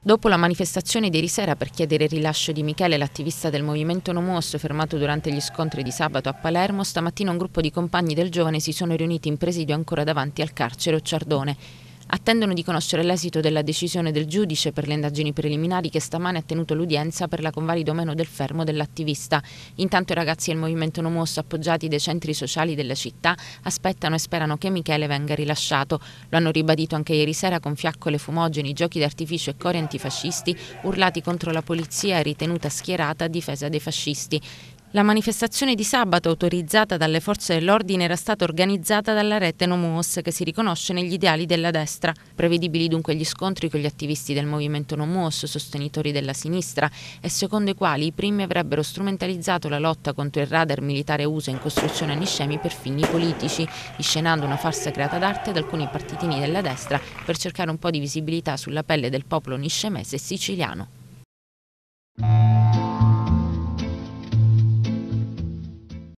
Dopo la manifestazione di ieri sera per chiedere il rilascio di Michele, l'attivista del movimento Nomos, fermato durante gli scontri di sabato a Palermo, stamattina un gruppo di compagni del giovane si sono riuniti in presidio ancora davanti al carcere Occiardone attendono di conoscere l'esito della decisione del giudice per le indagini preliminari che stamane ha tenuto l'udienza per la convalida o meno del fermo dell'attivista. Intanto i ragazzi del movimento No appoggiati dai centri sociali della città aspettano e sperano che Michele venga rilasciato. Lo hanno ribadito anche ieri sera con fiaccole fumogeni, giochi d'artificio e cori antifascisti urlati contro la polizia ritenuta schierata a difesa dei fascisti. La manifestazione di sabato autorizzata dalle forze dell'ordine era stata organizzata dalla rete Nomuos che si riconosce negli ideali della destra. Prevedibili dunque gli scontri con gli attivisti del movimento Nomuos, sostenitori della sinistra, e secondo i quali i primi avrebbero strumentalizzato la lotta contro il radar militare USA in costruzione a Niscemi per fini politici, iscenando una farsa creata d'arte da alcuni partitini della destra per cercare un po' di visibilità sulla pelle del popolo niscemese e siciliano.